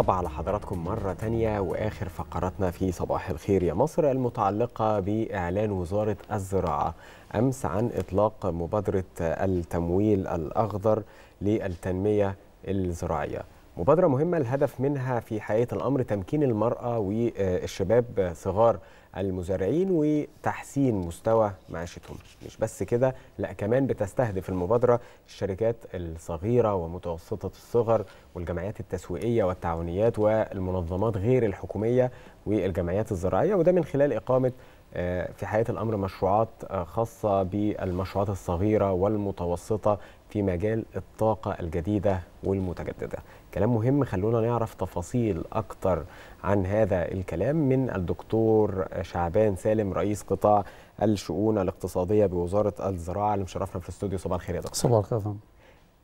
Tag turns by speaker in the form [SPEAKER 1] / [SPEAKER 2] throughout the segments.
[SPEAKER 1] طبعا على حضراتكم مرة تانية وآخر فقراتنا في صباح الخير يا مصر المتعلقة بإعلان وزارة الزراعة أمس عن إطلاق مبادرة التمويل الأخضر للتنمية الزراعية مبادرة مهمة الهدف منها في حقيقة الأمر تمكين المرأة والشباب صغار المزارعين وتحسين مستوى معيشتهم مش بس كده لا كمان بتستهدف المبادرة الشركات الصغيرة ومتوسطة الصغر والجمعيات التسويقية والتعاونيات والمنظمات غير الحكومية والجمعيات الزراعية وده من خلال إقامة آه، في حياة الأمر مشروعات آه، خاصة بالمشروعات الصغيرة والمتوسطة في مجال الطاقة الجديدة والمتجددة كلام مهم خلونا نعرف تفاصيل أكتر عن هذا الكلام من الدكتور شعبان سالم رئيس قطاع الشؤون الاقتصادية بوزارة الزراعة اللي مشرفنا في الاستوديو صباح الخير يا دكتور صباح الخير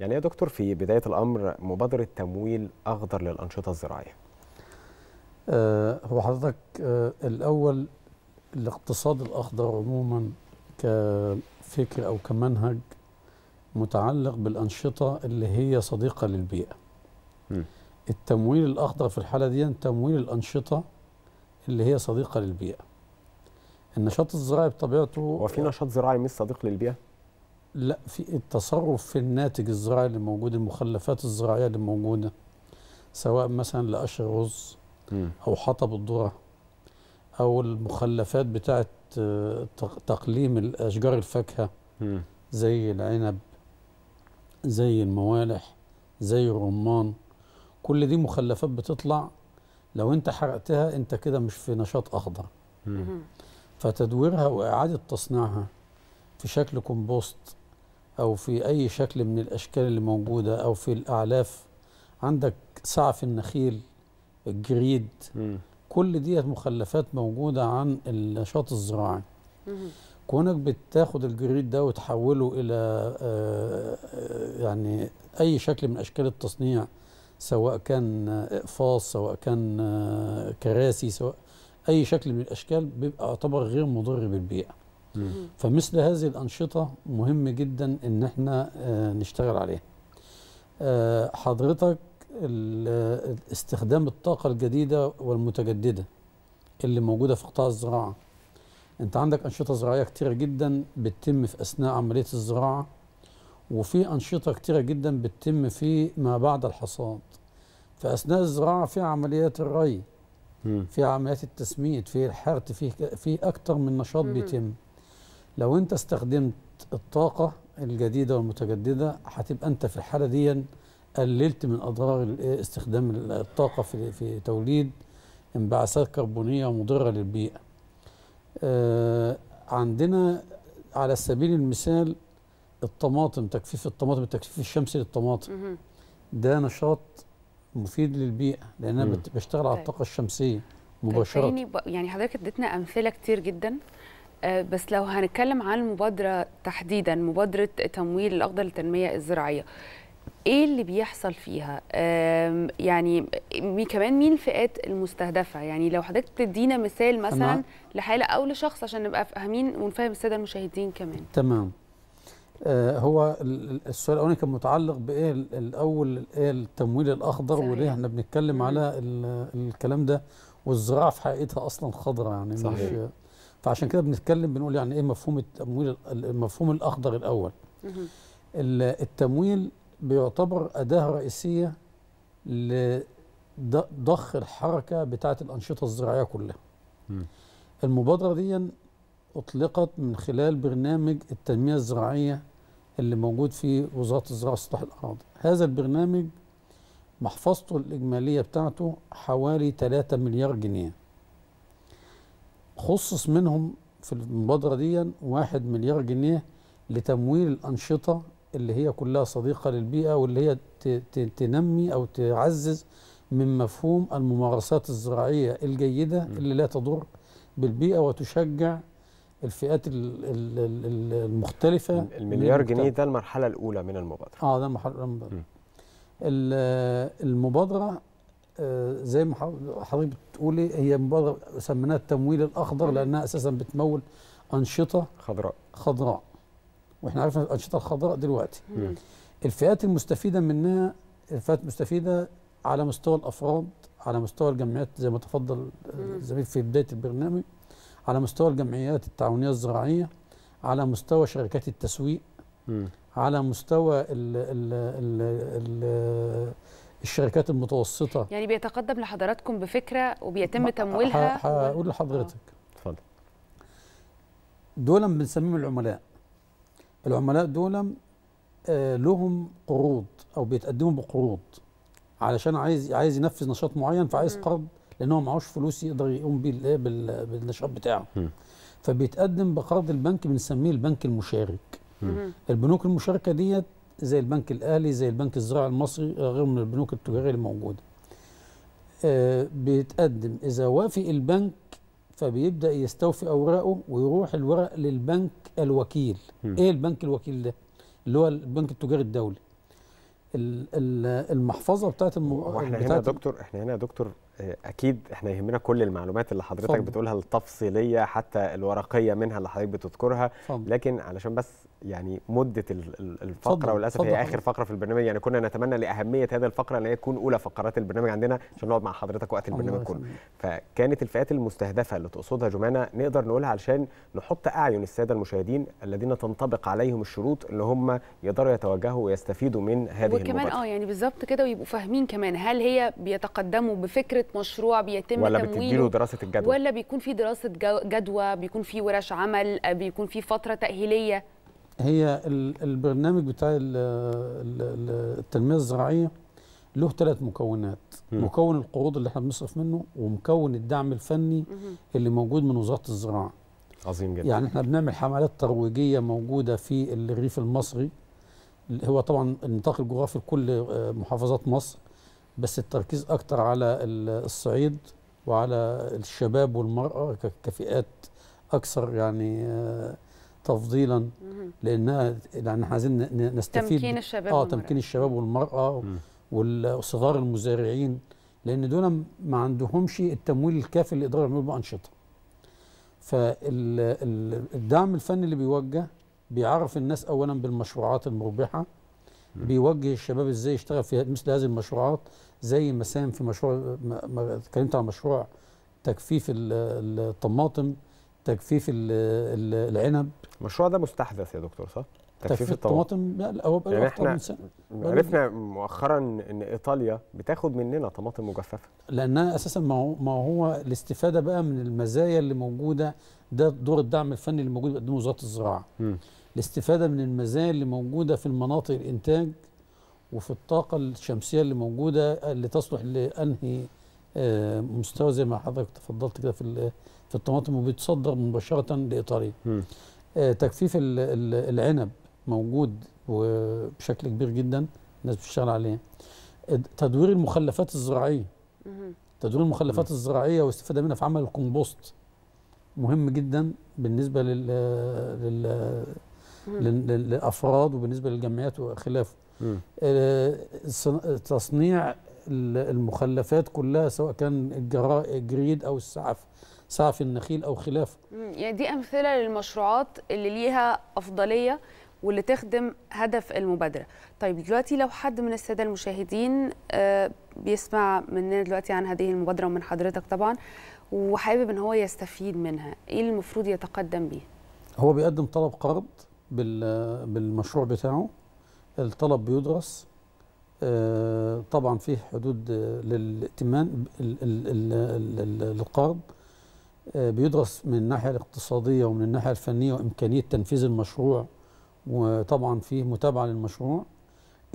[SPEAKER 1] يعني يا دكتور في بداية الأمر مبادرة تمويل أخضر للأنشطة الزراعية
[SPEAKER 2] أه، هو حضرتك أه، الأول الاقتصاد الأخضر عموما كفكر أو كمنهج متعلق بالأنشطة اللي هي صديقة للبيئة م. التمويل الأخضر في الحالة دي تمويل الأنشطة اللي هي صديقة للبيئة النشاط الزراعي بطبيعته
[SPEAKER 1] وفي نشاط زراعي مش صديق للبيئة؟
[SPEAKER 2] لا في التصرف في الناتج الزراعي اللي موجود المخلفات الزراعية اللي موجودة سواء مثلا لقش الرز أو حطب الذرة أو المخلفات بتاعة آه، تقليم الأشجار الفاكهة زي العنب زي الموالح زي الرمان كل دي مخلفات بتطلع لو انت حرقتها انت كده مش في نشاط اخضر فتدويرها واعاده تصنيعها في شكل كومبوست او في اي شكل من الاشكال اللي موجوده او في الاعلاف عندك سعف النخيل الجريد كل ديت مخلفات موجوده عن النشاط الزراعي كونك بتاخد الجريد ده وتحوله الى آه، آه، يعني اي شكل من اشكال التصنيع سواء كان اقفاص سواء كان آه، كراسي سواء اي شكل من الاشكال بيبقى يعتبر غير مضر بالبيئه فمثل هذه الانشطه مهم جدا ان احنا نشتغل عليها حضرتك استخدام الطاقه الجديده والمتجدده اللي موجوده في قطاع الزراعه انت عندك انشطه زراعيه كتيره جدا بتتم في اثناء عمليه الزراعه وفي انشطه كتيره جدا بتتم في ما بعد الحصاد في اثناء الزراعه في عمليات الري في عمليات التسميد في الحرث في في اكتر من نشاط بيتم لو انت استخدمت الطاقه الجديده والمتجدده هتبقى انت في الحاله دي قللت من اضرار استخدام الطاقه في في توليد انبعاثات كربونيه مضره للبيئه آه، عندنا على سبيل المثال الطماطم تكفيف الطماطم التكفيف الشمسي للطماطم ده نشاط مفيد للبيئه لان انا بشتغل على طيب. الطاقه الشمسيه مباشره طيب
[SPEAKER 3] يعني حضرتك اديتنا امثله كتير جدا آه، بس لو هنتكلم عن المبادره تحديدا مبادره تمويل الاخضر للتنميه الزراعيه ايه اللي بيحصل فيها يعني كمان مين الفئات المستهدفه يعني لو حضرتك تدينا مثال مثلا لحاله او لشخص عشان نبقى فاهمين ونفهم الساده المشاهدين كمان
[SPEAKER 2] تمام آه هو السؤال الاولاني كان متعلق بايه الاول ايه التمويل الاخضر صحيح. وليه احنا بنتكلم مم. على الكلام ده والزراعه في حقيقتها اصلا خضراء يعني صحيح. مش فعشان كده بنتكلم بنقول يعني ايه مفهوم التمويل المفهوم الاخضر الاول مم. التمويل بيعتبر أداة رئيسية لضخ الحركة بتاعة الأنشطة الزراعية كلها م. المبادرة دي أطلقت من خلال برنامج التنمية الزراعية اللي موجود في وزارة الزراعة وسطح الأراضي هذا البرنامج محفظته الإجمالية بتاعته حوالي 3 مليار جنيه خصص منهم في المبادرة دي 1 مليار جنيه لتمويل الأنشطة اللي هي كلها صديقة للبيئة واللي هي تنمي أو تعزز من مفهوم الممارسات الزراعية الجيدة اللي لا تضر بالبيئة وتشجع الفئات المختلفة المليار جنيه ده
[SPEAKER 1] المرحلة الأولى من المبادرة
[SPEAKER 2] اه ده المرحلة الأولى من المبادرة المبادرة آه، زي ما حضرتك بتقولي هي مبادرة سميناها التمويل الأخضر لأنها أساسا بتمول أنشطة خضراء خضراء واحنا عارفين الانشطه الخضراء دلوقتي مم. الفئات المستفيده منها الفئات المستفيده على مستوى الافراد على مستوى الجمعيات زي ما تفضل الزميل في بدايه البرنامج على مستوى الجمعيات التعاونيه الزراعيه على مستوى شركات التسويق مم. على مستوى ال ال ال ال الشركات المتوسطه
[SPEAKER 3] يعني بيتقدم لحضراتكم بفكره وبيتم تمويلها
[SPEAKER 2] هقول لحضرتك اه، اتفضل دول بنسميهم العملاء العملاء دول آه، لهم قروض او بيتقدموا بقروض علشان عايز عايز ينفذ نشاط معين فعايز قرض لان هو معهوش فلوس يقدر يقوم بيه بالنشاط بتاعه فبيتقدم بقرض البنك بنسميه البنك المشارك البنوك المشاركه ديت زي البنك الاهلي زي البنك الزراعي المصري آه، غير من البنوك التجاريه اللي موجوده آه، بيتقدم اذا وافق البنك فبيبدا يستوفي اوراقه ويروح الورق للبنك الوكيل م. ايه البنك الوكيل ده اللي هو البنك التجاري الدولي المحفظه بتاعت المو... احنا بتاعت هنا يا
[SPEAKER 1] دكتور احنا هنا يا دكتور آه، اكيد احنا يهمنا كل المعلومات اللي حضرتك فضل. بتقولها التفصيليه حتى الورقيه منها اللي حضرتك بتذكرها فضل. لكن علشان بس يعني مده الفقره فضل. وللاسف هي اخر فقره في البرنامج يعني كنا نتمنى لاهميه هذا الفقره ان هي تكون اولى فقرات البرنامج عندنا عشان نقعد مع حضرتك وقت البرنامج كله فكانت الفئات المستهدفه اللي تقصدها جمانه نقدر نقولها علشان نحط اعين الساده المشاهدين الذين تنطبق عليهم الشروط اللي هم يقدروا يتوجهوا ويستفيدوا من هذه وكمان اه
[SPEAKER 3] يعني بالظبط كده ويبقوا فاهمين كمان هل هي بيتقدموا بفكره مشروع بيتم ولا تمويله ولا دراسه الجدوى ولا بيكون في دراسه جدوى بيكون في ورش عمل آه، بيكون في فتره تاهيليه
[SPEAKER 2] هي البرنامج بتاع التنميه الزراعيه له ثلاث مكونات م. مكون القروض اللي احنا بنصرف منه ومكون الدعم الفني اللي موجود من وزاره الزراعه عظيم جدا يعني احنا بنعمل حملات ترويجيه موجوده في الريف المصري هو طبعا النطاق الجغرافي لكل آه، محافظات مصر بس التركيز أكتر على الصعيد وعلى الشباب والمرأة كفئات أكثر يعني آه، تفضيلا لأنها لأن يعني احنا عايزين نستفيد تمكين الشباب آه والمرأة. تمكين الشباب والمرأة وصغار المزارعين لأن دول ما عندهمش التمويل الكافي اللي يقدروا يعملوا بانشطه أنشطة فالدعم الفني اللي بيوجه بيعرف الناس اولا بالمشروعات المربحه بيوجه الشباب ازاي يشتغل في مثل هذه المشروعات زي ما في مشروع اتكلمت عن مشروع تجفيف الطماطم تجفيف العنب
[SPEAKER 1] المشروع ده مستحدث يا دكتور صح؟ تجفيف الطماطم لا هو بقى يعني احنا من سنه عرفنا يعني مؤخرا ان ايطاليا بتاخد مننا طماطم مجففه لانها
[SPEAKER 2] اساسا ما هو ما هو الاستفاده بقى من المزايا اللي موجوده ده دور الدعم الفني اللي موجود بيقدمه وزاره الزراعه الاستفادة من المزايا اللي موجودة في المناطق الإنتاج وفي الطاقة الشمسية اللي موجودة اللي تصلح لأنهي آه، مستوى زي ما حضرتك تفضلت كده في في الطماطم وبيتصدر مباشرة لإيطاليا. آه، تجفيف العنب موجود وبشكل كبير جدا الناس بتشتغل عليه. تدوير المخلفات الزراعية. تدوير المخلفات الزراعية والاستفادة منها في عمل الكومبوست مهم جدا بالنسبة لل, لل... للافراد وبالنسبه للجمعيات وخلافه آه، تصنيع المخلفات كلها سواء كان الجريد او السعف سعف النخيل او خلافه
[SPEAKER 3] يعني دي امثله للمشروعات اللي ليها افضليه واللي تخدم هدف المبادره طيب دلوقتي لو حد من الساده المشاهدين آه، بيسمع مننا دلوقتي عن هذه المبادره ومن حضرتك طبعا وحابب ان هو يستفيد منها ايه المفروض يتقدم بيه
[SPEAKER 2] هو بيقدم طلب قرض بالمشروع بتاعه الطلب بيدرس آه، طبعا في حدود للائتمان القرض آه، بيدرس من الناحيه الاقتصاديه ومن الناحيه الفنيه وامكانيه تنفيذ المشروع وطبعا فيه متابعه للمشروع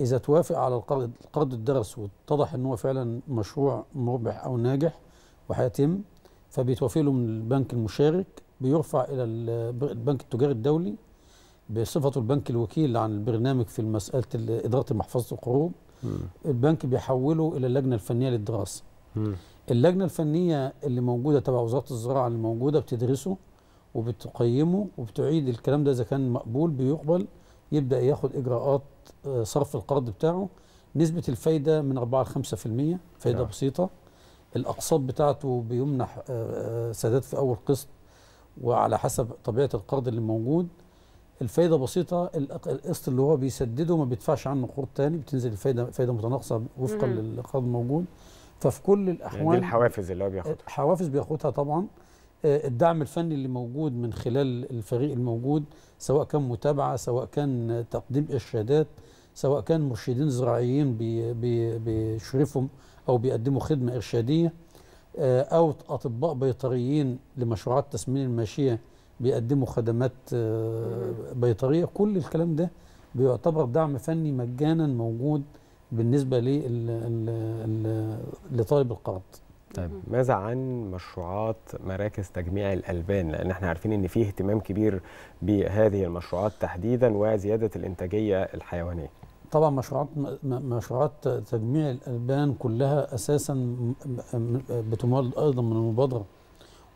[SPEAKER 2] اذا توافق على القرض القرض الدرس واتضح ان هو فعلا مشروع مربح او ناجح وهيتم فبيتوافق له من البنك المشارك بيرفع الى البنك التجاري الدولي بصفته البنك الوكيل عن البرنامج في مساله اداره محفظه القروض البنك بيحوله الى اللجنه الفنيه للدراسه م. اللجنه الفنيه اللي موجوده تبع وزاره الزراعه اللي موجوده بتدرسه وبتقيمه وبتعيد الكلام ده اذا كان مقبول بيقبل يبدا ياخد اجراءات آه، صرف القرض بتاعه نسبه الفايده من 4 ل 5% فايده نعم. بسيطه الاقساط بتاعته بيمنح آه، آه، سداد في اول قسط وعلى حسب طبيعه القرض اللي موجود الفايده بسيطه القسط اللي هو بيسدده ما بيدفعش عنه قروض تاني بتنزل الفايده فايده متناقصه وفقا للقرض الموجود ففي كل الاحوال يعني دي الحوافز اللي هو بياخدها حوافز بياخدها طبعا آه، الدعم الفني اللي موجود من خلال الفريق الموجود سواء كان متابعه سواء كان تقديم ارشادات سواء كان مرشدين زراعيين بيشرفهم او بيقدموا خدمه ارشاديه آه، او اطباء بيطريين لمشروعات تسمين الماشيه بيقدموا خدمات آه، بيطريه كل الكلام ده بيعتبر دعم فني مجانا موجود بالنسبه لطالب القرض
[SPEAKER 1] طيب ماذا عن مشروعات مراكز تجميع الالبان لان احنا عارفين ان في اهتمام كبير بهذه المشروعات تحديدا وزياده الانتاجيه الحيوانيه طبعا مشروعات
[SPEAKER 2] مشروعات تجميع الالبان كلها اساسا بتمول ايضا من المبادره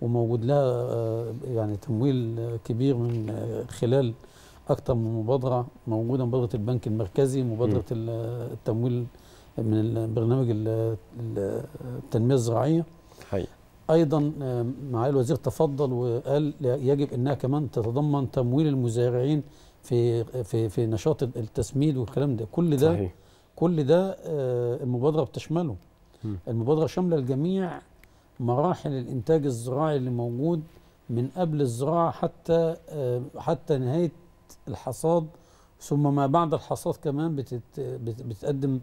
[SPEAKER 2] وموجود لها آه، يعني تمويل كبير من آه، خلال اكثر من مبادره موجوده مبادره البنك المركزي مبادره آه، التمويل من برنامج التنميه الزراعيه حقيقي. ايضا معالي الوزير تفضل وقال يجب انها كمان تتضمن تمويل المزارعين في في في نشاط التسميد والكلام ده كل ده صحيح. كل ده المبادره بتشمله المبادره شامله الجميع مراحل الانتاج الزراعي اللي موجود من قبل الزراعه حتى آه، حتى نهايه الحصاد ثم ما بعد الحصاد كمان بتقدم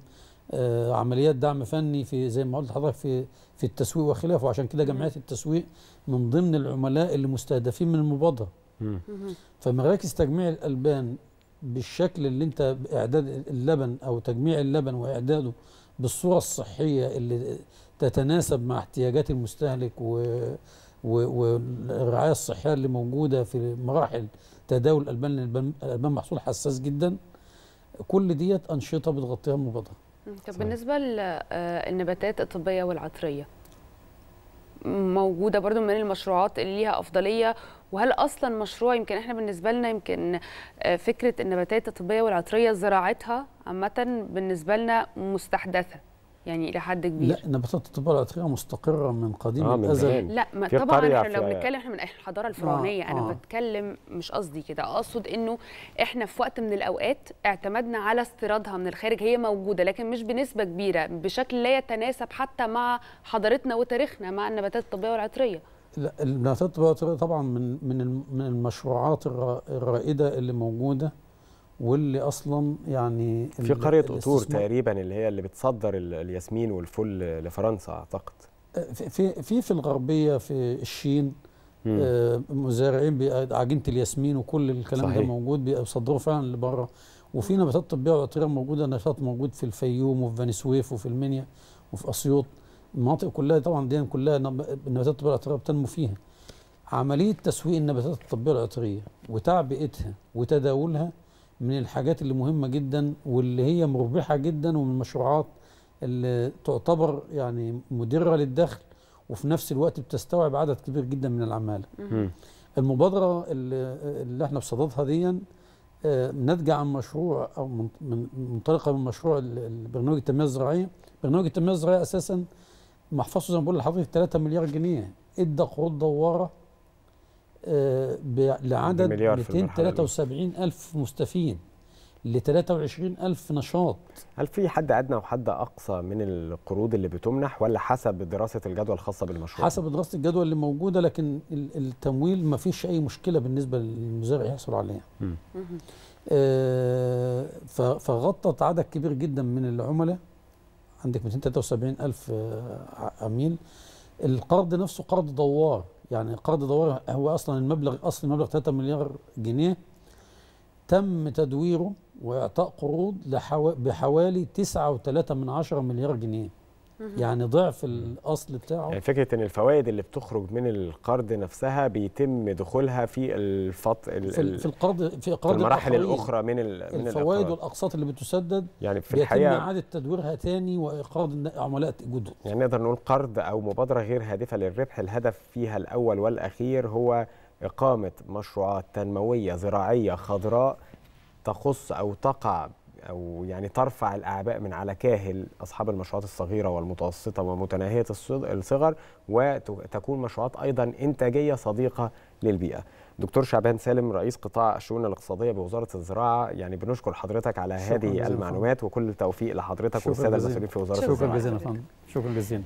[SPEAKER 2] آه، عمليات دعم فني في زي ما قلت لحضرتك في في التسويق وخلافه عشان كده جمعيات التسويق من ضمن العملاء اللي مستهدفين من المبادره فمراكز تجميع الالبان بالشكل اللي انت اعداد اللبن او تجميع اللبن واعداده بالصوره الصحيه اللي تتناسب مع احتياجات المستهلك و والرعايه الصحيه اللي موجوده في مراحل تداول الالبان الالبان محصول حساس جدا كل ديت انشطه بتغطيها المبادره
[SPEAKER 3] طب بالنسبه للنباتات آه، الطبيه والعطريه موجوده برضو من المشروعات اللي ليها افضليه وهل اصلا مشروع يمكن احنا بالنسبه لنا يمكن آه، فكره النباتات الطبيه والعطريه زراعتها عامه بالنسبه لنا مستحدثه يعني الى حد كبير لا
[SPEAKER 2] نباتات الطباعه الاثريه مستقره من قديم آه الازل لا ما طبعا احنا لو بنتكلم
[SPEAKER 3] احنا من الحضاره آه، الفرعونيه آه انا آه. بتكلم مش قصدي كده اقصد انه احنا في وقت من الاوقات اعتمدنا على استيرادها من الخارج هي موجوده لكن مش بنسبه كبيره بشكل لا يتناسب حتى مع حضارتنا وتاريخنا مع النباتات الطبيه والعطريه
[SPEAKER 2] لا النباتات والعطريه طبعا من من من المشروعات الرائده اللي موجوده واللي اصلا يعني في قريه قطور تقريبا
[SPEAKER 1] اللي هي اللي بتصدر الياسمين والفل لفرنسا اعتقد
[SPEAKER 2] في في في الغربيه في الشين آه مزارعين عجينه الياسمين وكل الكلام صحيح. ده موجود بيصدروه فعلا لبره وفي نباتات طبيه وعطريه موجوده نشاط موجود في الفيوم وفي بني سويف وفي المنيا وفي اسيوط المناطق كلها طبعا دي كلها النباتات الطبيه العطريه بتنمو فيها عمليه تسويق النباتات الطبيه العطريه وتعبئتها وتداولها من الحاجات اللي مهمة جدا واللي هي مربحة جدا ومن المشروعات اللي تعتبر يعني مدرة للدخل وفي نفس الوقت بتستوعب عدد كبير جدا من العمالة المبادرة اللي, اللي احنا بصددها دي آه، ناتجة عن مشروع أو منطلقة من مشروع برنامج التنمية الزراعية برنامج التنمية الزراعية أساسا محفظته زي ما بقول لحضرتك 3 مليار جنيه ادى قروض دوارة لعدد 273
[SPEAKER 1] ألف مستفيد ل 23 ألف نشاط هل في حد أدنى وحد أقصى من القروض اللي بتمنح ولا حسب دراسة الجدوى الخاصة بالمشروع؟
[SPEAKER 2] حسب دراسة الجدوى اللي موجودة لكن التمويل ما فيش أي مشكلة بالنسبة للمزارع يحصل عليها آه فغطت عدد كبير جدا من العملاء عندك 273 ألف آه، عميل القرض نفسه قرض دوار يعني قرض دوار هو اصلا المبلغ اصل المبلغ 3 مليار جنيه تم تدويره واعطاء قروض بحوالي 9.3 مليار جنيه يعني ضعف الاصل بتاعه يعني
[SPEAKER 1] فكره ان الفوائد اللي بتخرج من القرض نفسها بيتم دخولها في الفط في, في
[SPEAKER 2] القرض في اقراض المراحل الاخرى من ال... من الفوائد والاقساط اللي بتسدد يعني في الحقيقه بيتم اعاده تدويرها تاني واقراض عملاء جدد
[SPEAKER 1] يعني نقدر نقول قرض او مبادره غير هادفه للربح الهدف فيها الاول والاخير هو اقامه مشروعات تنمويه زراعيه خضراء تخص او تقع او يعني ترفع الاعباء من على كاهل اصحاب المشروعات الصغيره والمتوسطه ومتناهيه الصغر وتكون مشروعات ايضا انتاجيه صديقه للبيئه. دكتور شعبان سالم رئيس قطاع الشؤون الاقتصاديه بوزاره الزراعه يعني بنشكر حضرتك على هذه المعلومات وكل التوفيق لحضرتك والساده المسؤولين في وزاره شكرا الزراعه. شكرا
[SPEAKER 2] جزيلا شكرا جزيلا.